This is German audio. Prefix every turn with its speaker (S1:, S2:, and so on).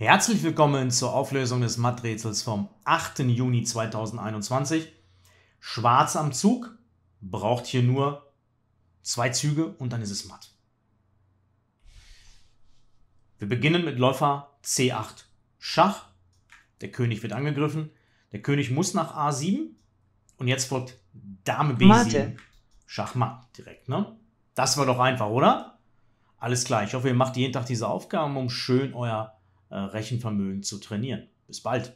S1: Herzlich willkommen zur Auflösung des Matträtsels vom 8. Juni 2021. Schwarz am Zug braucht hier nur zwei Züge und dann ist es matt. Wir beginnen mit Läufer C8 Schach. Der König wird angegriffen. Der König muss nach A7 und jetzt folgt Dame B7. Mate. Schachmatt direkt, ne? Das war doch einfach, oder? Alles klar, ich hoffe, ihr macht jeden Tag diese Aufgaben, um schön euer äh, Rechenvermögen zu trainieren. Bis bald.